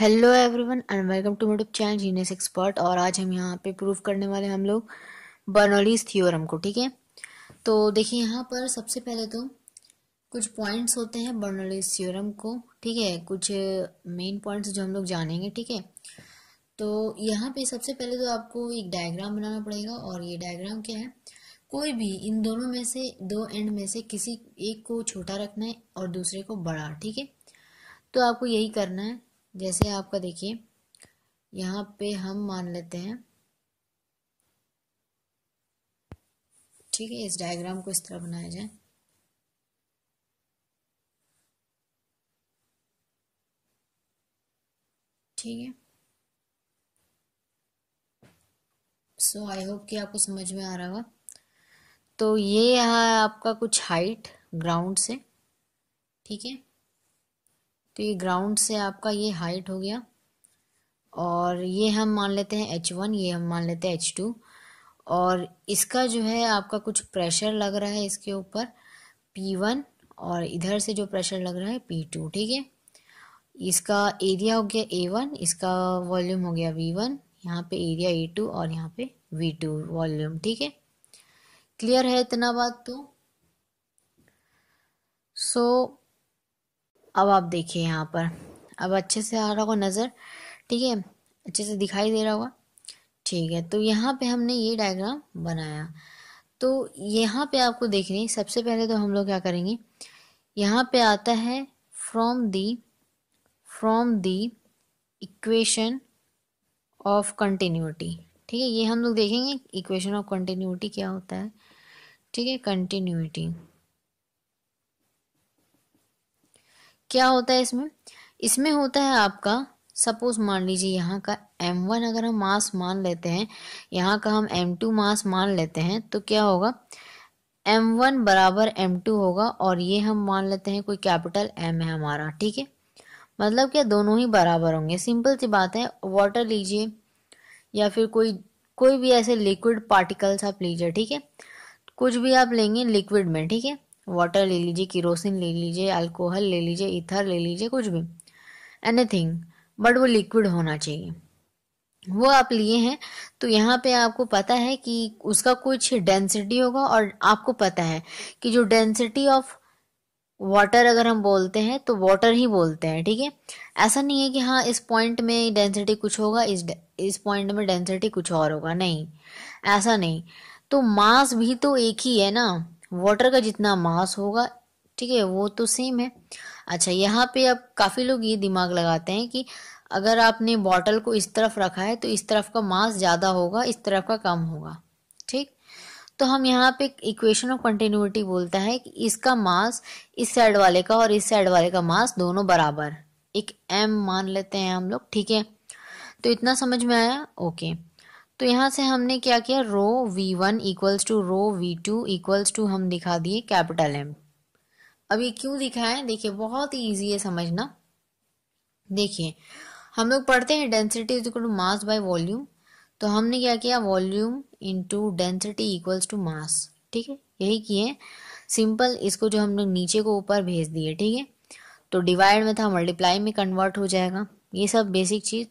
hello everyone and welcome to YouTube channel genius expert और आज हम यहाँ पे प्रूफ करने वाले हम लोग बर्नोलीस थ्योरम को ठीक है तो देखिए यहाँ पर सबसे पहले तो कुछ पॉइंट्स होते हैं बर्नोलीस थ्योरम को ठीक है कुछ मेन पॉइंट्स जो हम लोग जानेंगे ठीक है तो यहाँ पे सबसे पहले तो आपको एक डायग्राम बनाना पड़ेगा और ये डायग्राम क्या है कोई भी इन दोनों में से दो एंड में से किसी एक को छोटा रखना है और दूसरे को बड़ा ठीक है तो आपको यही करना है जैसे आपका देखिए यहाँ पे हम मान लेते हैं ठीक है इस डायग्राम को इस तरह बनाया जाए ठीक है सो आई होप कि आपको समझ में आ रहा होगा तो ये यहाँ आपका कुछ हाइट ग्राउंड से ठीक है तो ये ग्राउंड से आपका ये हाइट हो गया और ये हम मान लेते हैं एच वन ये हम मान लेते हैं एच टू और इसका जो है आपका कुछ प्रेशर लग रहा है इसके ऊपर पी वन और इधर से जो प्रेशर लग रहा है पी टू ठीक है इसका एरिया हो गया ए वन इसका वॉल्यूम हो गया वी वन यहाँ पे एरिया ए टू और यहाँ पे वी टू वॉल्यूम ठीक है क्लियर है इतना बात तो सो so, अब आप देखिए यहाँ पर अब अच्छे से आ रहा होगा नज़र ठीक है अच्छे से दिखाई दे रहा होगा ठीक है तो यहाँ पे हमने ये डायग्राम बनाया तो यहाँ पे आपको देखने सबसे पहले तो हम लोग क्या करेंगे यहाँ पे आता है from the from the equation of continuity ठीक है ये हम लोग देखेंगे इक्वेशन ऑफ कंटिन्यूटी क्या होता है ठीक है कंटिन्यूटी क्या होता है इसमें इसमें होता है आपका सपोज मान लीजिए यहाँ का एम वन अगर हम मास मान लेते हैं यहाँ का हम एम टू मास मान लेते हैं तो क्या होगा एम वन बराबर एम टू होगा और ये हम मान लेते हैं कोई कैपिटल एम है हमारा ठीक है मतलब क्या दोनों ही बराबर होंगे सिंपल सी बात है वाटर लीजिए या फिर कोई कोई भी ऐसे लिक्विड पार्टिकल्स आप लीजिए ठीक है कुछ भी आप लेंगे लिक्विड में ठीक है वाटर ले लीजिए किरोसिन ले लीजिए अल्कोहल ले लीजिए इथर ले लीजिए कुछ भी एनीथिंग बट वो लिक्विड होना चाहिए वो आप लिए हैं तो यहाँ पे आपको पता है कि उसका कुछ डेंसिटी होगा और आपको पता है कि जो डेंसिटी ऑफ वाटर अगर हम बोलते हैं तो वाटर ही बोलते हैं ठीक है ऐसा नहीं है कि हाँ इस पॉइंट में डेंसिटी कुछ होगा इस इस पॉइंट में डेंसिटी कुछ और होगा नहीं ऐसा नहीं तो मास भी तो एक ही है ना वाटर का जितना मास होगा ठीक है वो तो सेम है अच्छा यहाँ पे अब काफ़ी लोग ये दिमाग लगाते हैं कि अगर आपने बॉटल को इस तरफ रखा है तो इस तरफ का मास ज़्यादा होगा इस तरफ का कम होगा ठीक तो हम यहाँ पे इक्वेशन ऑफ कंटिन्यूटी बोलता है कि इसका मास इस साइड वाले का और इस साइड वाले का मास दोनों बराबर एक एम मान लेते हैं हम लोग ठीक है तो इतना समझ में आया ओके तो यहाँ से हमने क्या किया rho v one equals to rho v two equals to हम दिखा दिए कैपिटल एम अब ये क्यों दिखाएं देखिए बहुत ही ईजी है समझना देखिए हम लोग पढ़ते हैं density is equal to mass by volume तो हमने क्या किया volume to density equals to mass ठीक है यही किए सिंपल इसको जो हम लोग नीचे को ऊपर भेज दिए ठीक है तो डिवाइड में था मल्टीप्लाई में कन्वर्ट हो जाएगा ये सब बेसिक चीज़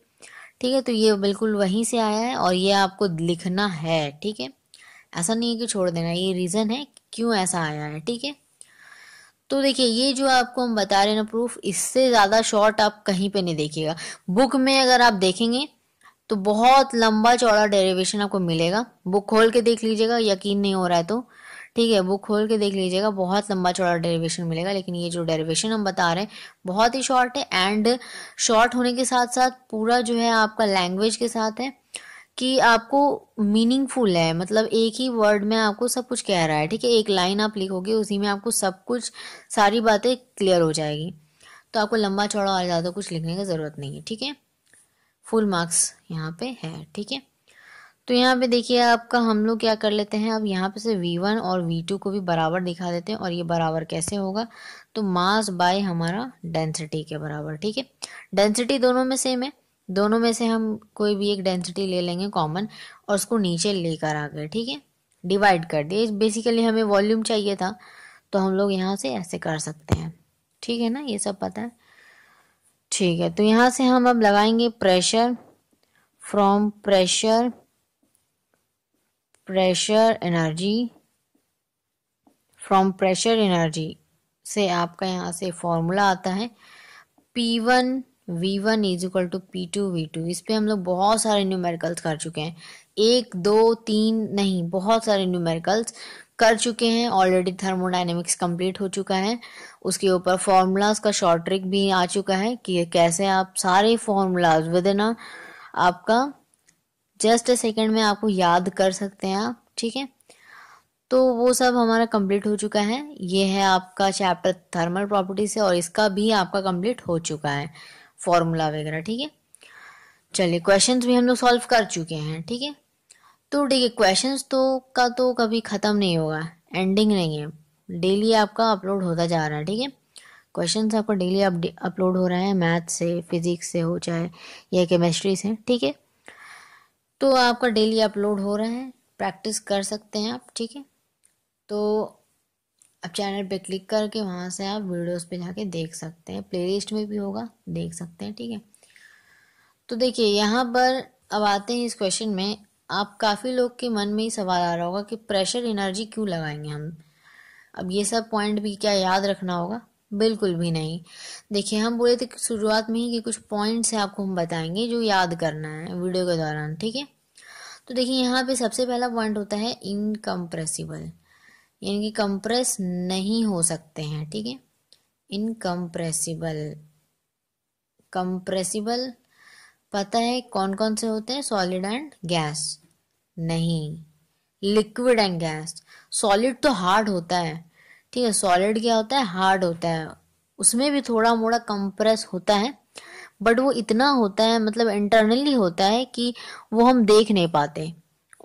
ठीक है तो ये बिल्कुल वहीं से आया है और ये आपको लिखना है ठीक है ऐसा नहीं है कि छोड़ देना ये रीज़न है क्यों ऐसा आया है ठीक है तो देखिए ये जो आपको हम बता रहे हैं ना प्रूफ इससे ज़्यादा शॉर्ट आप कहीं पे नहीं देखिएगा बुक में अगर आप देखेंगे तो बहुत लंबा चौड़ा डेरिवेशन आपको मिलेगा बुक खोल के देख लीजिएगा यकीन नहीं हो रहा है तो ठीक है वो खोल के देख लीजिएगा बहुत लंबा चौड़ा डेरिवेशन मिलेगा लेकिन ये जो डेरिवेशन हम बता रहे हैं बहुत ही शॉर्ट है एंड शॉर्ट होने के साथ साथ पूरा जो है आपका लैंग्वेज के साथ है कि आपको मीनिंगफुल है मतलब एक ही वर्ड में आपको सब कुछ कह रहा है ठीक है एक लाइन आप लिखोगे उसी में आपको सब कुछ सारी बातें क्लियर हो जाएगी तो आपको लंबा चौड़ा और ज़्यादा कुछ लिखने की ज़रूरत नहीं है ठीक है फुल मार्क्स यहाँ पे है ठीक है तो यहाँ पे देखिए आपका हम लोग क्या कर लेते हैं अब यहाँ पे से V1 और V2 को भी बराबर दिखा देते हैं और ये बराबर कैसे होगा तो मास बाय हमारा डेंसिटी के बराबर ठीक है डेंसिटी दोनों में सेम है दोनों में से हम कोई भी एक डेंसिटी ले लेंगे कॉमन और उसको नीचे लेकर आ गए ठीक है डिवाइड कर दिए बेसिकली हमें वॉल्यूम चाहिए था तो हम लोग यहाँ से ऐसे कर सकते हैं ठीक है ना ये सब पता है ठीक है तो यहाँ से हम अब लगाएंगे pressure from pressure pressure energy from pressure energy से आपका यहाँ से फॉर्मूला आता है p one v one is equal to p two v two इस पर हम लोग बहुत सारे न्यूमेरिकल्स कर चुके हैं एक दो तीन नहीं बहुत सारे न्यूमेरिकल्स कर चुके हैं ऑलरेडी थर्मोडाइनमिक्स कंप्लीट हो चुका है उसके ऊपर फॉर्मूलाज का शॉर्ट ट्रिक भी आ चुका है कि कैसे आप सारे फॉर्मूलाज विद इन आपका जस्ट अ सेकेंड में आपको याद कर सकते हैं आप ठीक है तो वो सब हमारा कंप्लीट हो चुका है ये है आपका चैप्टर थर्मल प्रॉपर्टी से और इसका भी आपका कंप्लीट हो चुका है फॉर्मूला वगैरह ठीक है चलिए क्वेश्चंस भी हम लोग सॉल्व कर चुके हैं ठीक है तो ठीक है क्वेश्चंस तो का तो कभी ख़त्म नहीं होगा एंडिंग नहीं है डेली आपका अपलोड होता जा रहा है ठीक है क्वेश्चन आपका डेली अपलोड हो रहा है मैथ से फिजिक्स से हो चाहे या केमिस्ट्री से ठीक है तो आपका डेली अपलोड हो रहा है प्रैक्टिस कर सकते हैं आप ठीक है तो आप चैनल पे क्लिक करके वहाँ से आप वीडियोस पे जाके देख सकते हैं प्लेलिस्ट में भी होगा देख सकते हैं ठीक है तो देखिए यहाँ पर अब आते हैं इस क्वेश्चन में आप काफ़ी लोग के मन में ही सवाल आ रहा होगा कि प्रेशर एनर्जी क्यों लगाएंगे हम अब ये सब पॉइंट भी क्या याद रखना होगा बिल्कुल भी नहीं देखिए हम बोले थे शुरुआत में ही कि कुछ पॉइंट्स हैं आपको हम बताएंगे जो याद करना है वीडियो के दौरान ठीक है तो देखिए यहाँ पे सबसे पहला पॉइंट होता है इनकम्प्रेसिबल यानी कि कंप्रेस नहीं हो सकते हैं ठीक है इनकम्प्रेसिबल कंप्रेसिबल पता है कौन कौन से होते हैं सॉलिड एंड गैस नहीं लिक्विड एंड गैस सॉलिड तो हार्ड होता है ठीक है सॉलिड क्या होता है हार्ड होता है उसमें भी थोड़ा मोड़ा कंप्रेस होता है बट वो इतना होता है मतलब इंटरनली होता है कि वो हम देख नहीं पाते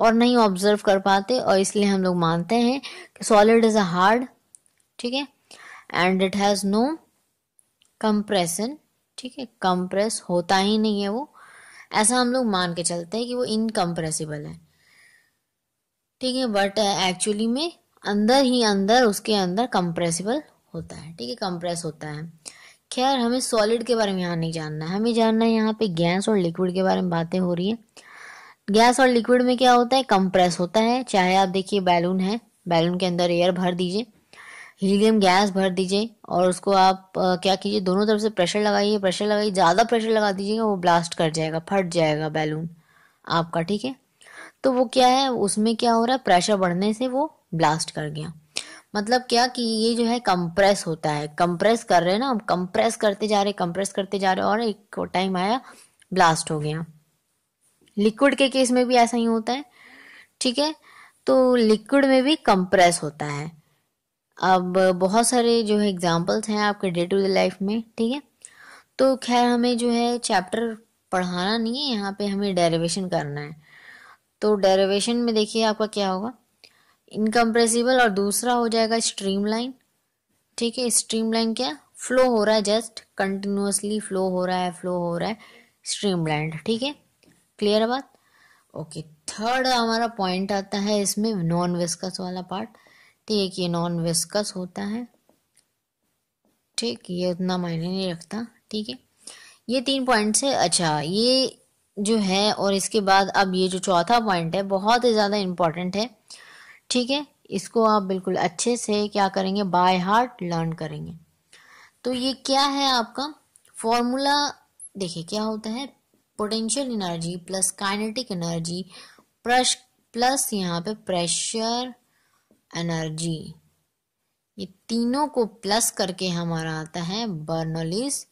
और नहीं ऑब्जर्व कर पाते और इसलिए हम लोग मानते हैं कि सॉलिड इज अ हार्ड ठीक है and it has no compression ठीक है कंप्रेस होता ही नहीं है वो ऐसा हम लोग मान के चलते हैं कि वो इनकम्प्रेसिबल है ठीक है बट एक्चुअली uh, में अंदर ही अंदर उसके अंदर कंप्रेसिबल होता है ठीक है कंप्रेस होता है खैर हमें सॉलिड के बारे में यहाँ नहीं जानना है हमें जानना है यहाँ पे गैस और लिक्विड के बारे में बातें हो रही है गैस और लिक्विड में क्या होता है कंप्रेस होता है चाहे आप देखिए बैलून है बैलून के अंदर एयर भर दीजिए हीलियम गैस भर दीजिए और उसको आप आ, क्या कीजिए दोनों तरफ से प्रेशर लगाइए प्रेशर लगाइए ज़्यादा प्रेशर लगा दीजिएगा वो ब्लास्ट कर जाएगा फट जाएगा बैलून आपका ठीक है तो वो क्या है उसमें क्या हो रहा है प्रेशर बढ़ने से वो ब्लास्ट कर गया मतलब क्या कि ये जो है कंप्रेस होता है कंप्रेस कर रहे हैं ना हम कंप्रेस करते जा रहे कंप्रेस करते जा रहे और एक टाइम आया ब्लास्ट हो गया लिक्विड के केस में भी ऐसा ही होता है ठीक है तो लिक्विड में भी कंप्रेस होता है अब बहुत सारे जो है एग्जाम्पल्स हैं आपके डे टू डे लाइफ में ठीक है तो खैर हमें जो है चैप्टर पढ़ाना नहीं है यहाँ पे हमें डेरिवेशन करना है तो डेरिवेशन में देखिए आपका क्या होगा इनकम्प्रेसिबल और दूसरा हो जाएगा स्ट्रीम लाइन ठीक है स्ट्रीम लाइन क्या फ्लो हो रहा है जस्ट कंटिन्यूसली फ्लो हो रहा है फ्लो हो रहा है स्ट्रीम लाइन ठीक है क्लियर बात ओके थर्ड हमारा पॉइंट आता है इसमें नॉन विस्कस वाला पार्ट ठीक है ये नॉन विस्कस होता है ठीक ये उतना मायने नहीं रखता ठीक है ये तीन पॉइंट्स है अच्छा ये जो है और इसके बाद अब ये जो चौथा पॉइंट है बहुत ही ज़्यादा इम्पॉर्टेंट है ठीक है इसको आप बिल्कुल अच्छे से क्या करेंगे बाय हार्ट लर्न करेंगे तो ये क्या है आपका फॉर्मूला देखिए क्या होता है potential energy plus kinetic energy प्रश प्लस यहाँ पे प्रेशर एनर्जी ये तीनों को प्लस करके हमारा आता है बर्नोलिस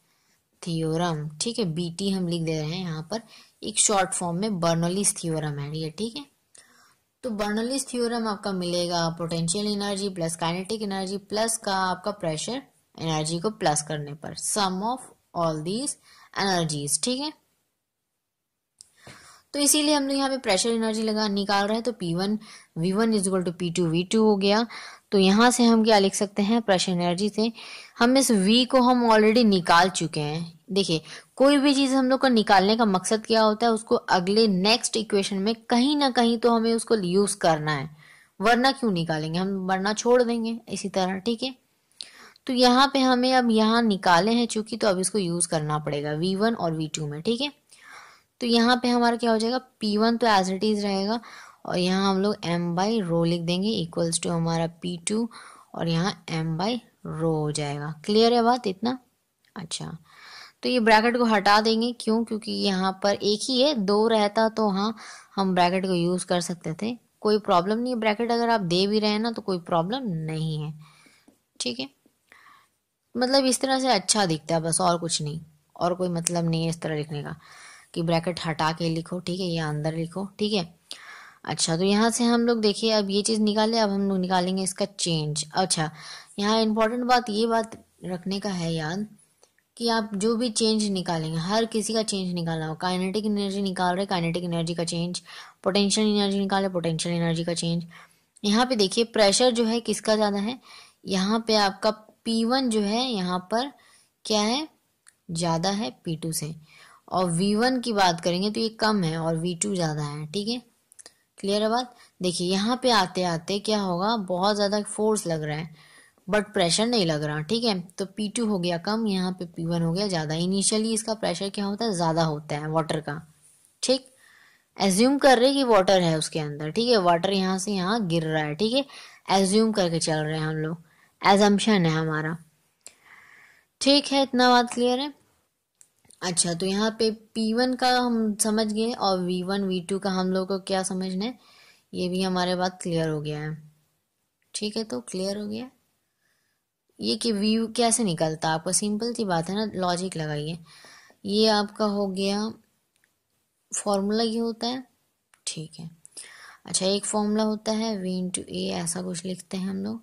थियोरम ठीक है बीटी हम लिख दे रहे हैं यहाँ पर एक शॉर्ट फॉर्म में बर्नोलिस थियोरम है ये ठीक है तो बर्नलिस थ्योरम आपका मिलेगा potential energy plus kinetic energy plus का आपका प्रेशर एनर्जी को प्लस करने पर sum of all these energies ठीक है तो इसीलिए हम लोग यहाँ पे प्रेशर एनर्जी लगा निकाल रहे हैं तो p one v one is equal to p two v two हो गया तो यहाँ से हम क्या लिख सकते हैं प्रेशर एनर्जी से हम इस वी को हम ऑलरेडी निकाल चुके हैं देखिए कोई भी चीज़ हम लोग का निकालने का मकसद क्या होता है उसको अगले नेक्स्ट इक्वेशन में कहीं ना कहीं तो हमें उसको यूज़ करना है वरना क्यों निकालेंगे हम वरना छोड़ देंगे इसी तरह ठीक है तो यहाँ पे हमें अब यहाँ निकाले हैं चूंकि तो अब इसको यूज़ करना पड़ेगा वी वन और वी टू में ठीक है तो यहाँ पे हमारा क्या हो जाएगा पी वन तो एज इट इज़ रहेगा और यहाँ हम लोग एम बाई रो लिख देंगे इक्वल्स टू हमारा P2 और यहाँ एम बाई रो हो जाएगा क्लियर है बात इतना अच्छा तो ये ब्रैकेट को हटा देंगे क्यों क्योंकि यहाँ पर एक ही है दो रहता तो हाँ हम ब्रैकेट को यूज़ कर सकते थे कोई प्रॉब्लम नहीं है ब्रैकेट अगर आप दे भी रहे हैं ना तो कोई प्रॉब्लम नहीं है ठीक है मतलब इस तरह से अच्छा दिखता है बस और कुछ नहीं और कोई मतलब नहीं है इस तरह लिखने का कि ब्रैकेट हटा के लिखो ठीक है या अंदर लिखो ठीक है अच्छा तो यहाँ से हम लोग देखिए अब ये चीज़ निकाले अब हम लोग निकालेंगे इसका चेंज अच्छा यहाँ इम्पोर्टेंट बात ये बात रखने का है याद कि आप जो भी चेंज निकालेंगे हर किसी का चेंज निकालना हो काइनेटिक एनर्जी निकाल रहे काइनेटिक एनर्जी का चेंज पोटेंशियल एनर्जी निकाले पोटेंशियल एनर्जी का चेंज यहाँ पे देखिए प्रेशर जो है किसका ज़्यादा है यहाँ पे आपका P1 जो है यहाँ पर क्या है ज़्यादा है P2 से और v1 की बात करेंगे तो ये कम है और v2 ज़्यादा है ठीक है क्लियर है बात देखिए यहाँ पे आते आते क्या होगा बहुत ज़्यादा फोर्स लग रहा है बट प्रेशर नहीं लग रहा ठीक है तो P2 हो गया कम यहाँ पे P1 हो गया ज़्यादा इनिशियली इसका प्रेशर क्या होता है ज़्यादा होता है वाटर का ठीक एज्यूम कर रहे कि वाटर है उसके अंदर ठीक है वाटर यहाँ से यहाँ गिर रहा है ठीक है एज्यूम करके चल रहे हैं हम लोग एजम्पन है हमारा ठीक है इतना बात क्लियर है अच्छा तो यहाँ पे P1 का हम समझ गए और V1 V2 का हम लोग को क्या समझना है ये भी हमारे बात क्लियर हो गया है ठीक है तो क्लियर हो गया ये कि V कैसे निकलता है आपका सिंपल सी बात है ना लॉजिक लगाइए ये आपका हो गया फॉर्मूला ये होता है ठीक है अच्छा एक फॉर्मूला होता है वी इंटू ए ऐसा कुछ लिखते हैं हम लोग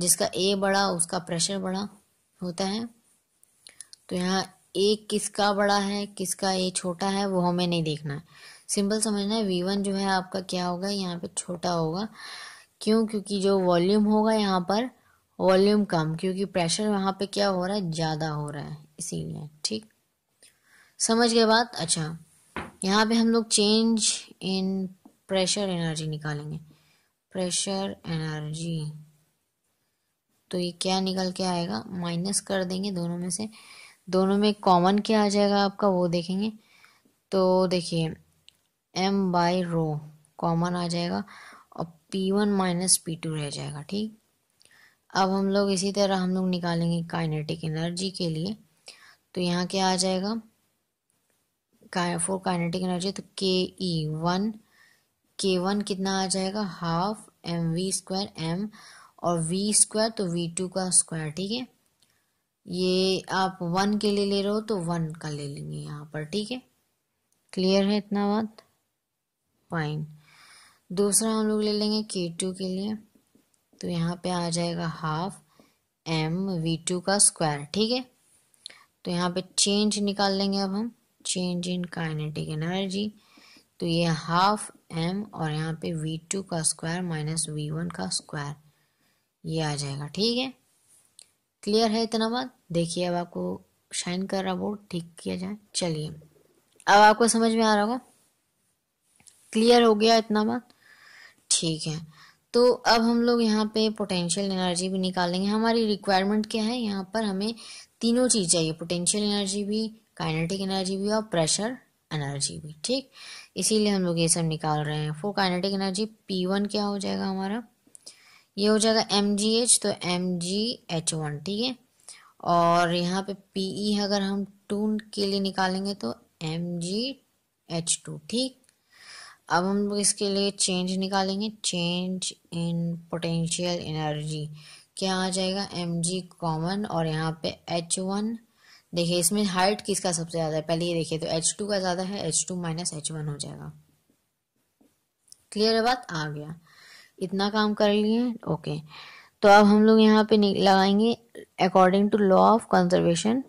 जिसका ए बड़ा उसका प्रेशर बड़ा होता है तो यहाँ एक किसका बड़ा है किसका ए छोटा है वो हमें नहीं देखना है सिंपल समझना है वी वन जो है आपका क्या होगा यहाँ पे छोटा होगा क्यों क्योंकि जो वॉल्यूम होगा यहाँ पर वॉल्यूम कम क्योंकि प्रेशर वहाँ पे क्या हो रहा है ज़्यादा हो रहा है इसीलिए ठीक समझ गए बात अच्छा यहाँ पे हम लोग चेंज इन प्रेशर एनर्जी निकालेंगे प्रेशर एनर्जी तो ये क्या निकल के आएगा माइनस कर देंगे दोनों में से दोनों में कॉमन क्या आ जाएगा आपका वो देखेंगे तो देखिए एम बाई रो कॉमन आ जाएगा और p one minus p two रह जाएगा ठीक अब हम लोग इसी तरह हम लोग निकालेंगे काइनेटिक एनर्जी के लिए तो यहाँ क्या आ जाएगा फोर काइनेटिक एनर्जी तो के ई वन के वन कितना आ जाएगा half m v square m और वी स्क्वायर तो वी टू का स्क्वायर ठीक है ये आप वन के लिए ले रहे हो तो वन का ले लेंगे यहाँ पर ठीक है क्लियर है इतना बात फाइन दूसरा हम लोग ले लेंगे के टू के लिए तो यहाँ पे आ जाएगा हाफ एम वी टू का स्क्वायर ठीक है तो यहाँ पे चेंज निकाल लेंगे अब हम चेंज इन काइनेटिक एनर्जी तो ये हाफ एम और यहाँ पे वी टू का स्क्वायर माइनस वी वन का स्क्वायर ये आ जाएगा ठीक है क्लियर है इतना बात देखिए अब आपको शाइन कर रहा बोर्ड ठीक किया जाए चलिए अब आपको समझ में आ रहा होगा क्लियर हो गया इतना बात ठीक है तो अब हम लोग यहाँ पे पोटेंशियल एनर्जी भी निकालेंगे हमारी रिक्वायरमेंट क्या है यहाँ पर हमें तीनों चीज़ चाहिए पोटेंशियल एनर्जी भी काइनेटिक एनर्जी भी और प्रेशर एनर्जी भी ठीक इसीलिए हम लोग ये सब निकाल रहे हैं for kinetic energy p one क्या हो जाएगा हमारा ये हो जाएगा एम जी एच तो एम जी एच वन ठीक है और यहाँ पे पी ई e अगर हम टू के लिए निकालेंगे तो एम जी एच टू ठीक अब हम लोग इसके लिए चेंज निकालेंगे चेंज इन पोटेंशियल एनर्जी क्या आ जाएगा एम जी कॉमन और यहाँ पे एच वन देखिए इसमें हाइट किसका सबसे ज़्यादा है पहले ये देखिए तो एच टू का ज़्यादा है h two minus h one हो जाएगा क्लियर है बात आ गया इतना काम कर लिए ओके तो अब हम लोग यहाँ पे लगाएंगे according to law of conservation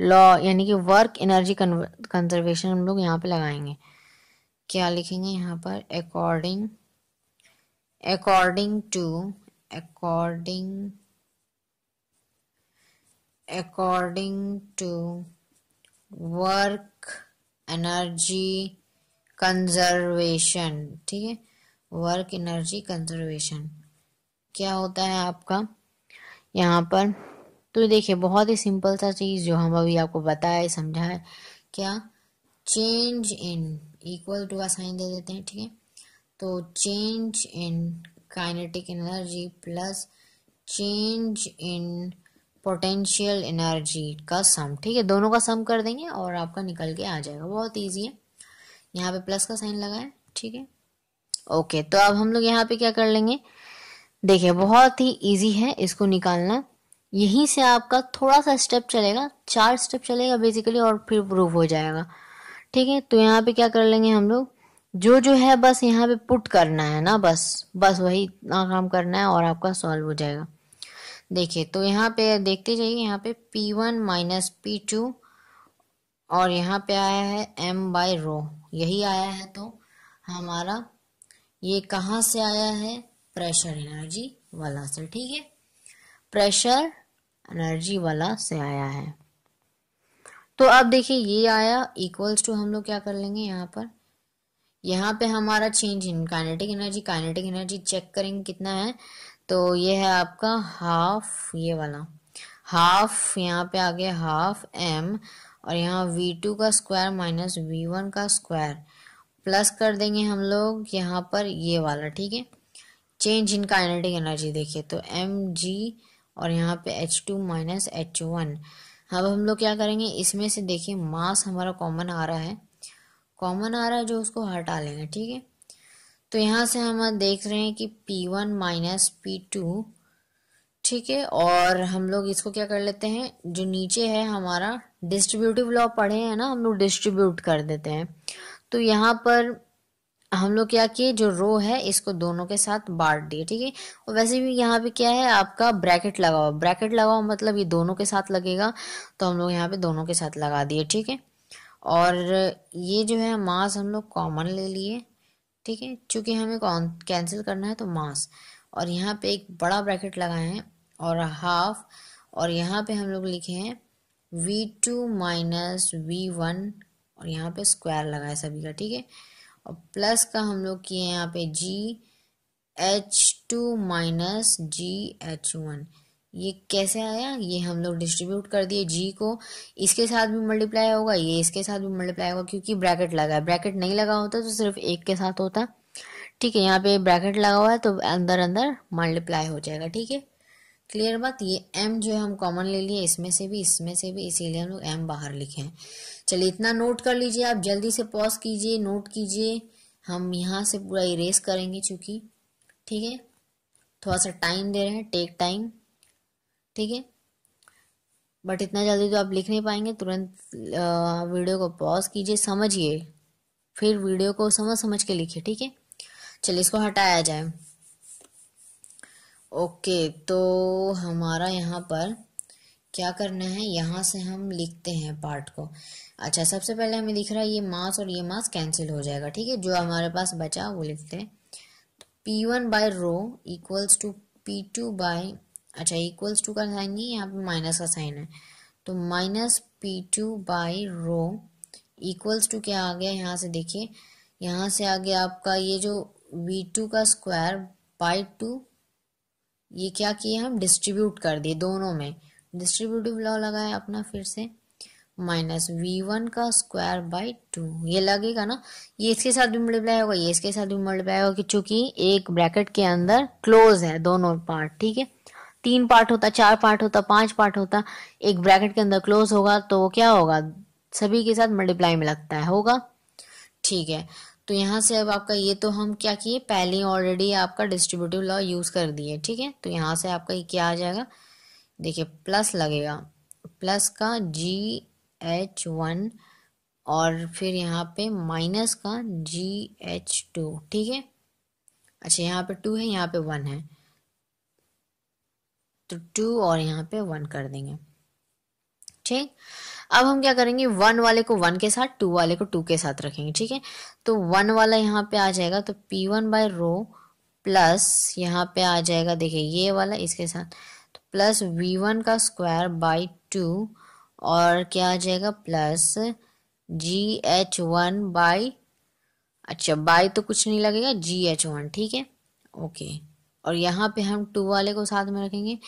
law यानी कि वर्क एनर्जी कंजर्वेशन हम लोग यहाँ पे लगाएंगे क्या लिखेंगे यहाँ पर according according to according according to work energy conservation ठीक है वर्क एनर्जी कंजर्वेशन क्या होता है आपका यहाँ पर तो देखिए बहुत ही सिंपल सा चीज़ जो हम अभी आपको बताए समझाए क्या चेंज इन इक्वल टू का साइन दे देते हैं ठीक है तो change in kinetic energy plus change in potential energy का सम ठीक है दोनों का सम कर देंगे और आपका निकल के आ जाएगा बहुत ईजी है यहाँ पे प्लस का साइन लगाए ठीक है ओके तो अब हम लोग यहाँ पे क्या कर लेंगे देखिए बहुत ही इजी है इसको निकालना यहीं से आपका थोड़ा सा स्टेप चलेगा चार स्टेप चलेगा बेसिकली और फिर प्रूव हो जाएगा ठीक है तो यहाँ पे क्या कर लेंगे हम लोग जो जो है बस यहाँ पे पुट करना है ना बस बस वही इतना काम करना है और आपका सॉल्व हो जाएगा देखिए तो यहाँ पे देखते जाइए यहाँ पे P1 one minus p to और यहाँ पे आया है M बाई रो यही आया है तो हमारा ये कहाँ से आया है प्रेशर एनर्जी वाला से ठीक है प्रेशर एनर्जी वाला से आया है तो अब देखिए ये आया इक्वल्स टू हम लोग क्या कर लेंगे यहाँ पर यहाँ पे हमारा change in kinetic energy kinetic energy check करेंगे कितना है तो ये है आपका हाफ ये वाला हाफ यहाँ पे आ गया हाफ एम और यहाँ वी टू का स्क्वायर माइनस वी वन का स्क्वायर प्लस कर देंगे हम लोग यहाँ पर ये वाला ठीक है चेंज इन काइनेटिक एनर्जी देखिए तो एम जी और यहाँ पे h two minus h one अब हम लोग क्या करेंगे इसमें से देखिए मास हमारा कॉमन आ रहा है कॉमन आ रहा है जो उसको हटा लेंगे ठीक है तो यहाँ से हम देख रहे हैं कि p one minus p two ठीक है और हम लोग इसको क्या कर लेते हैं जो नीचे है हमारा डिस्ट्रीब्यूटिव लॉ पढ़े हैं ना हम लोग डिस्ट्रीब्यूट कर देते हैं तो यहाँ पर हम लोग क्या किए जो रो है इसको दोनों के साथ बांट दिए ठीक है और वैसे भी यहाँ पे क्या है आपका ब्रैकेट लगा हुआ ब्रैकेट लगा हुआ मतलब ये दोनों के साथ लगेगा तो हम लोग यहाँ पे दोनों के साथ लगा दिए ठीक है और ये जो है मास हम लोग कॉमन ले लिए ठीक है चूंकि हमें कौन कैंसिल करना है तो मास और यहाँ पे एक बड़ा ब्रैकेट लगाए हैं और हाफ और यहाँ पे हम लोग लिखे हैं v two minus v one और यहाँ पे स्क्वायर लगा है सभी का ठीक है और प्लस का हम लोग किए हैं यहाँ पे g h two minus g h one ये कैसे आया ये हम लोग डिस्ट्रीब्यूट कर दिए जी को इसके साथ भी मल्टीप्लाई होगा ये इसके साथ भी मल्टीप्लाई होगा क्योंकि ब्रैकेट लगा है ब्रैकेट नहीं लगा होता तो सिर्फ एक के साथ होता ठीक है यहाँ पे ब्रैकेट लगा हुआ है तो अंदर अंदर मल्टीप्लाई हो जाएगा ठीक है क्लियर बात ये एम जो है हम कॉमन ले लिए इसमें से भी इसमें से भी इसीलिए हम लोग एम बाहर लिखे हैं चलिए इतना नोट कर लीजिए आप जल्दी से पॉज कीजिए नोट कीजिए हम यहाँ से पूरा इरेज करेंगे चूँकि ठीक है थोड़ा सा टाइम दे रहे हैं टेक टाइम ठीक है बट इतना जल्दी तो आप लिख नहीं पाएंगे तुरंत वीडियो को पॉज कीजिए समझिए फिर वीडियो को समझ समझ के लिखिए ठीक है चलिए इसको हटाया जाए ओके तो हमारा यहाँ पर क्या करना है यहाँ से हम लिखते हैं पार्ट को अच्छा सबसे पहले हमें दिख रहा है ये मास और ये मास कैंसिल हो जाएगा ठीक है जो हमारे पास बचा वो लिखते हैं p one by rho equals to p two by अच्छा इक्वल्स टू का साइन नहीं यहाँ पे माइनस का साइन है तो minus p two by rho equals to क्या आ गया यहाँ से देखिए यहाँ से आ गया आपका ये जो वी टू का स्क्वायर बाई टू ये क्या किए हम डिस्ट्रीब्यूट कर दिए दोनों में डिस्ट्रीब्यूटिव लॉ लगाया अपना फिर से माइनस वी वन का स्क्वायर बाई टू ये लगेगा ना ये इसके साथ भी मल्टीप्लाई होगा ये इसके साथ भी मल्टीप्लाई होगा कि चूंकि एक ब्रैकेट के अंदर क्लोज है दोनों पार्ट ठीक है तीन पार्ट होता चार पार्ट होता पांच पार्ट होता एक ब्रैकेट के अंदर क्लोज होगा तो क्या होगा सभी के साथ मल्टीप्लाई में लगता है होगा ठीक है तो यहाँ से अब आपका ये तो हम क्या किए पहले ऑलरेडी आपका डिस्ट्रीब्यूटिव लॉ यूज़ कर दिए ठीक है तो यहाँ से आपका ये क्या आ जाएगा देखिए प्लस लगेगा प्लस का जी एच वन और फिर यहाँ पे माइनस का जी एच टू ठीक है अच्छा यहाँ पे टू है यहाँ पे वन है तो टू और यहाँ पे वन कर देंगे ठीक अब हम क्या करेंगे वन वाले को वन के साथ टू वाले को टू के साथ रखेंगे ठीक है तो वन वाला यहाँ पे आ जाएगा तो p one by rho plus यहाँ पे आ जाएगा देखिए ये वाला इसके साथ तो प्लस वी वन का स्क्वायर बाय टू और क्या आ जाएगा plus g h one by अच्छा बाय तो कुछ नहीं लगेगा जी एच वन ठीक है ओके और यहाँ पे हम टू वाले को साथ में रखेंगे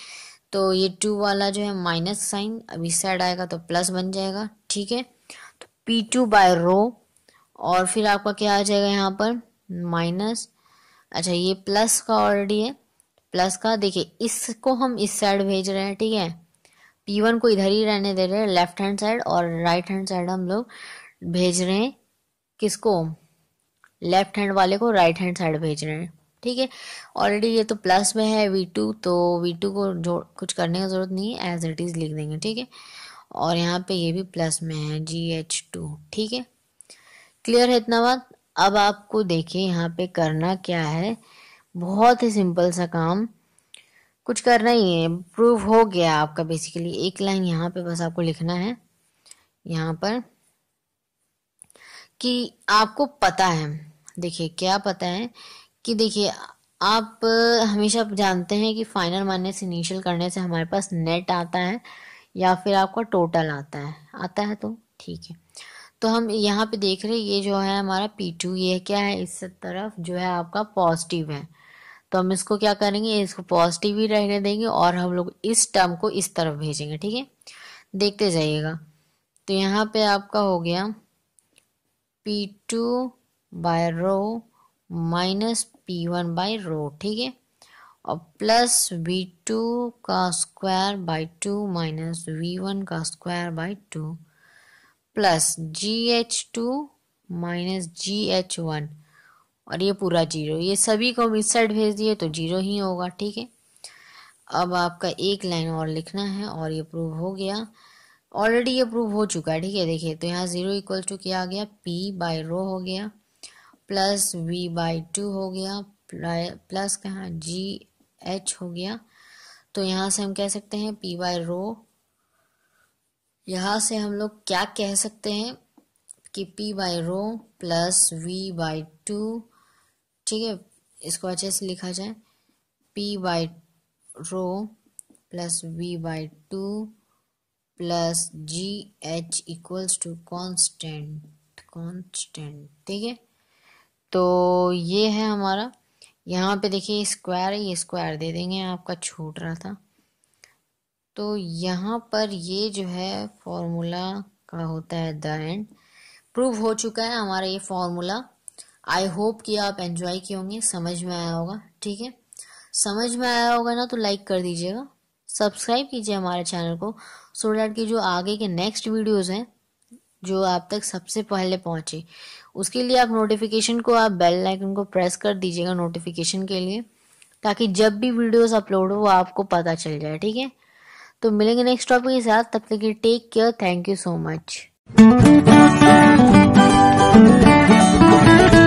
तो ये टू वाला जो है माइनस साइन अब इस साइड आएगा तो प्लस बन जाएगा ठीक है तो पी टू बाय रो और फिर आपका क्या आ जाएगा यहाँ पर माइनस अच्छा ये प्लस का ऑलरेडी है प्लस का देखिए इसको हम इस साइड भेज रहे हैं ठीक है पी वन को इधर ही रहने दे रहे हैं लेफ्ट हैंड साइड और राइट हैंड साइड हम लोग भेज रहे हैं किसको लेफ्ट हैंड वाले को राइट हैंड साइड भेज रहे हैं ठीक है ऑलरेडी ये तो प्लस में है वी टू तो वी टू को जोड़ कुछ करने की ज़रूरत नहीं है एज इट इज़ लिख देंगे ठीक है और यहाँ पे ये भी प्लस में है जी एच टू ठीक है क्लियर है इतना बात अब आपको देखिए यहाँ पे करना क्या है बहुत ही सिंपल सा काम कुछ करना ही है प्रूव हो गया आपका बेसिकली एक लाइन यहाँ पे बस आपको लिखना है यहाँ पर कि आपको पता है देखिए क्या पता है कि देखिए आप हमेशा जानते हैं कि फाइनल माइनस इनिशियल करने से हमारे पास नेट आता है या फिर आपका टोटल आता है आता है तो ठीक है तो हम यहाँ पे देख रहे हैं ये जो है हमारा पी टू ये क्या है इस तरफ जो है आपका पॉजिटिव है तो हम इसको क्या करेंगे इसको पॉजिटिव ही रहने देंगे और हम लोग इस टर्म को इस तरफ भेजेंगे ठीक है देखते जाइएगा तो यहाँ पे आपका हो गया p two by rho minus p one by rho ठीक है और प्लस वी टू का square by two minus v one का square by two plus g h two minus g h one और ये पूरा जीरो ये सभी को हम इस साइड भेज दिए तो जीरो ही होगा ठीक है अब आपका एक लाइन और लिखना है और ये प्रूव हो गया ऑलरेडी ये प्रूव हो चुका है ठीक है देखिए तो यहाँ ज़ीरो इक्वल टू क्या आ गया पी बाय रो हो गया प्लस वी बाई टू हो गया प्लस कहाँ जी एच हो गया तो यहाँ से हम कह सकते हैं पी बाई रो यहाँ से हम लोग क्या कह सकते हैं कि p by rho plus v by two ठीक है इसको अच्छे से लिखा जाए p by rho plus v by two plus g h equals to constant constant ठीक है तो ये है हमारा यहाँ पे देखिए स्क्वायर ये स्क्वायर दे देंगे आपका छूट रहा था तो यहाँ पर ये जो है फॉर्मूला का होता है द एंड प्रूव हो चुका है हमारा ये फॉर्मूला आई होप कि आप एंजॉय किए होंगे समझ में आया होगा ठीक है समझ में आया होगा ना तो लाइक कर दीजिएगा सब्सक्राइब कीजिए हमारे चैनल को सो डैट की जो आगे के नेक्स्ट वीडियोज़ हैं जो आप तक सबसे पहले पहुँचे उसके लिए आप नोटिफिकेशन को आप बेल आइकन को प्रेस कर दीजिएगा नोटिफिकेशन के लिए ताकि जब भी वीडियोस अपलोड हो वो आपको पता चल जाए ठीक है तो मिलेंगे नेक्स्ट टॉपिक के साथ तब तक take care thank you so much